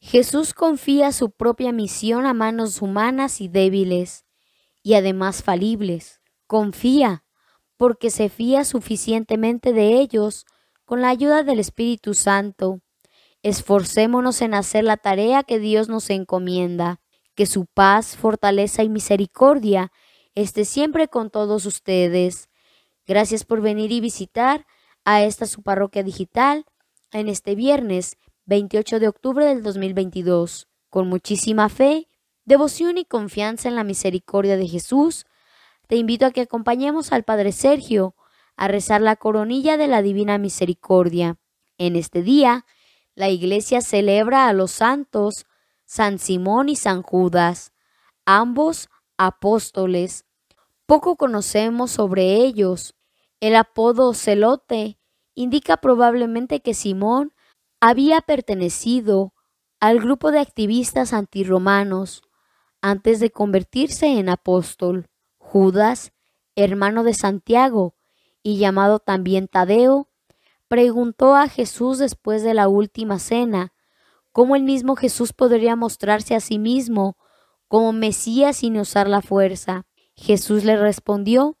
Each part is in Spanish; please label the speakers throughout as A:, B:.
A: Jesús confía su propia misión a manos humanas y débiles, y además falibles. Confía, porque se fía suficientemente de ellos con la ayuda del Espíritu Santo. Esforcémonos en hacer la tarea que Dios nos encomienda, que su paz, fortaleza y misericordia esté siempre con todos ustedes. Gracias por venir y visitar a esta su parroquia digital en este viernes 28 de octubre del 2022. Con muchísima fe, devoción y confianza en la misericordia de Jesús, te invito a que acompañemos al Padre Sergio a rezar la coronilla de la Divina Misericordia. En este día, la Iglesia celebra a los santos San Simón y San Judas, ambos apóstoles. Poco conocemos sobre ellos. El apodo celote indica probablemente que Simón había pertenecido al grupo de activistas antiromanos antes de convertirse en apóstol. Judas, hermano de Santiago y llamado también Tadeo, preguntó a Jesús después de la última cena cómo el mismo Jesús podría mostrarse a sí mismo como Mesías sin usar la fuerza. Jesús le respondió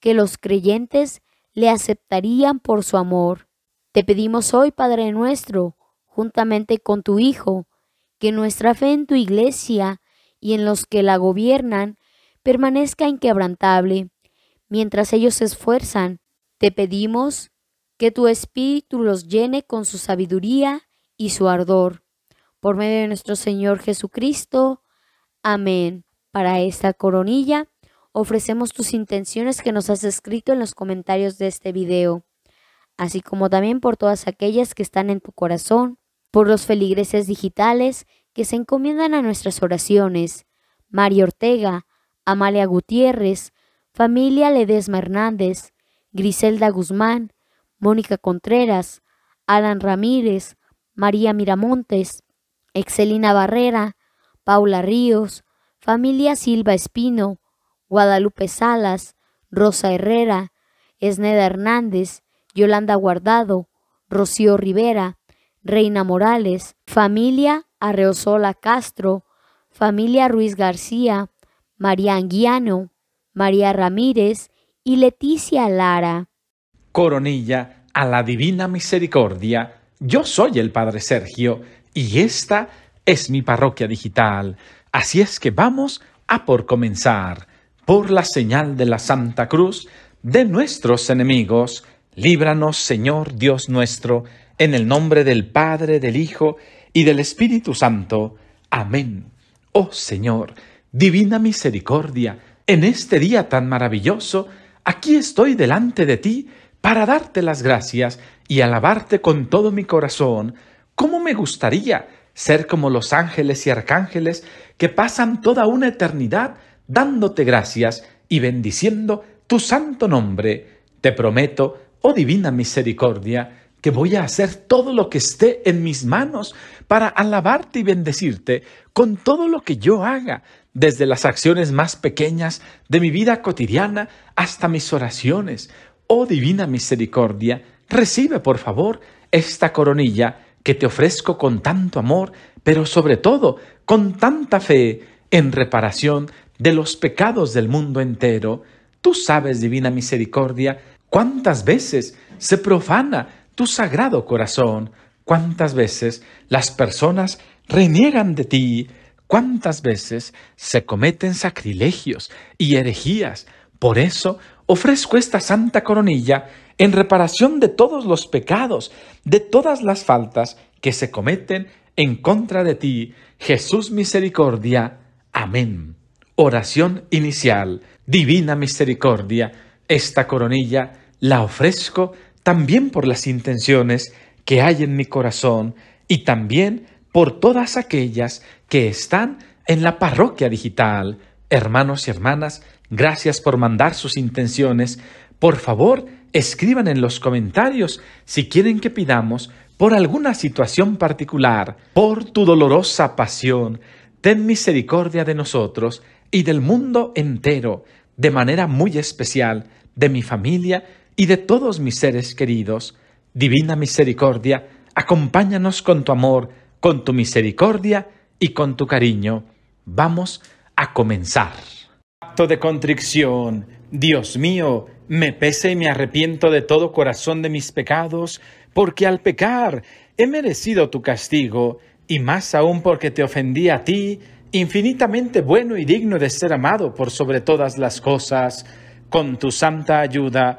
A: que los creyentes le aceptarían por su amor. Te pedimos hoy, Padre nuestro, juntamente con tu Hijo, que nuestra fe en tu Iglesia y en los que la gobiernan permanezca inquebrantable. Mientras ellos se esfuerzan, te pedimos que tu Espíritu los llene con su sabiduría y su ardor. Por medio de nuestro Señor Jesucristo. Amén. Para esta coronilla, ofrecemos tus intenciones que nos has escrito en los comentarios de este video así como también por todas aquellas que están en tu corazón, por los feligreses digitales que se encomiendan a nuestras oraciones, María Ortega, Amalia Gutiérrez, familia Ledesma Hernández, Griselda Guzmán, Mónica Contreras, Alan Ramírez, María Miramontes, Excelina Barrera, Paula Ríos, familia Silva Espino, Guadalupe Salas, Rosa Herrera, Esneda Hernández, Yolanda Guardado, Rocío Rivera, Reina Morales, familia Arreosola Castro, familia Ruiz García, María Anguiano, María Ramírez y Leticia Lara.
B: Coronilla a la Divina Misericordia. Yo soy el Padre Sergio y esta es mi parroquia digital. Así es que vamos a por comenzar por la señal de la Santa Cruz de nuestros enemigos Líbranos, Señor Dios nuestro, en el nombre del Padre, del Hijo y del Espíritu Santo. Amén. Oh Señor, divina misericordia, en este día tan maravilloso, aquí estoy delante de ti para darte las gracias y alabarte con todo mi corazón. ¿Cómo me gustaría ser como los ángeles y arcángeles que pasan toda una eternidad dándote gracias y bendiciendo tu santo nombre? Te prometo oh divina misericordia, que voy a hacer todo lo que esté en mis manos para alabarte y bendecirte con todo lo que yo haga, desde las acciones más pequeñas de mi vida cotidiana hasta mis oraciones. Oh divina misericordia, recibe por favor esta coronilla que te ofrezco con tanto amor, pero sobre todo con tanta fe en reparación de los pecados del mundo entero. Tú sabes, divina misericordia, ¿Cuántas veces se profana tu sagrado corazón? ¿Cuántas veces las personas reniegan de ti? ¿Cuántas veces se cometen sacrilegios y herejías? Por eso ofrezco esta santa coronilla en reparación de todos los pecados, de todas las faltas que se cometen en contra de ti, Jesús misericordia. Amén. Oración inicial. Divina misericordia, esta coronilla la ofrezco también por las intenciones que hay en mi corazón y también por todas aquellas que están en la parroquia digital. Hermanos y hermanas, gracias por mandar sus intenciones. Por favor, escriban en los comentarios si quieren que pidamos por alguna situación particular, por tu dolorosa pasión, ten misericordia de nosotros y del mundo entero, de manera muy especial, de mi familia y de todos mis seres queridos, divina misericordia, acompáñanos con tu amor, con tu misericordia y con tu cariño. Vamos a comenzar. Acto de contrición. Dios mío, me pese y me arrepiento de todo corazón de mis pecados, porque al pecar he merecido tu castigo, y más aún porque te ofendí a ti, infinitamente bueno y digno de ser amado por sobre todas las cosas. Con tu santa ayuda,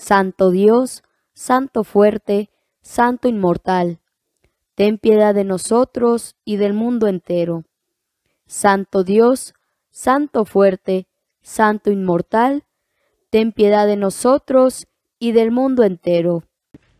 A: Santo Dios, Santo fuerte, Santo inmortal, ten piedad de nosotros y del mundo entero. Santo Dios, Santo fuerte, Santo inmortal, ten piedad de nosotros y del mundo entero.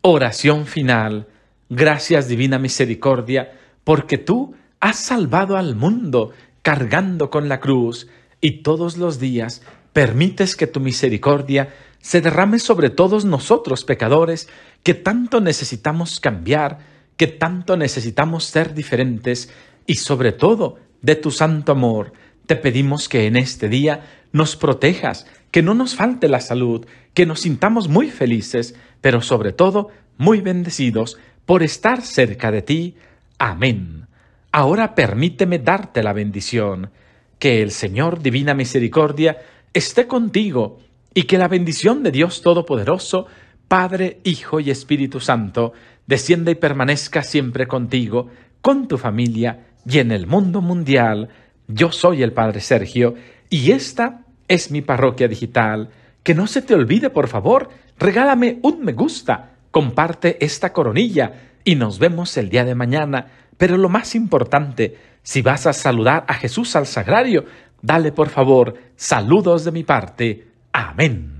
B: Oración final. Gracias Divina Misericordia, porque tú has salvado al mundo cargando con la cruz y todos los días permites que tu misericordia se derrame sobre todos nosotros pecadores que tanto necesitamos cambiar, que tanto necesitamos ser diferentes y sobre todo de tu santo amor. Te pedimos que en este día nos protejas, que no nos falte la salud, que nos sintamos muy felices, pero sobre todo muy bendecidos por estar cerca de ti. Amén. Ahora permíteme darte la bendición. Que el Señor Divina Misericordia esté contigo y que la bendición de Dios Todopoderoso, Padre, Hijo y Espíritu Santo, descienda y permanezca siempre contigo, con tu familia y en el mundo mundial. Yo soy el Padre Sergio y esta es mi parroquia digital. Que no se te olvide, por favor, regálame un me gusta, comparte esta coronilla y nos vemos el día de mañana. Pero lo más importante, si vas a saludar a Jesús al Sagrario, dale por favor saludos de mi parte Amén.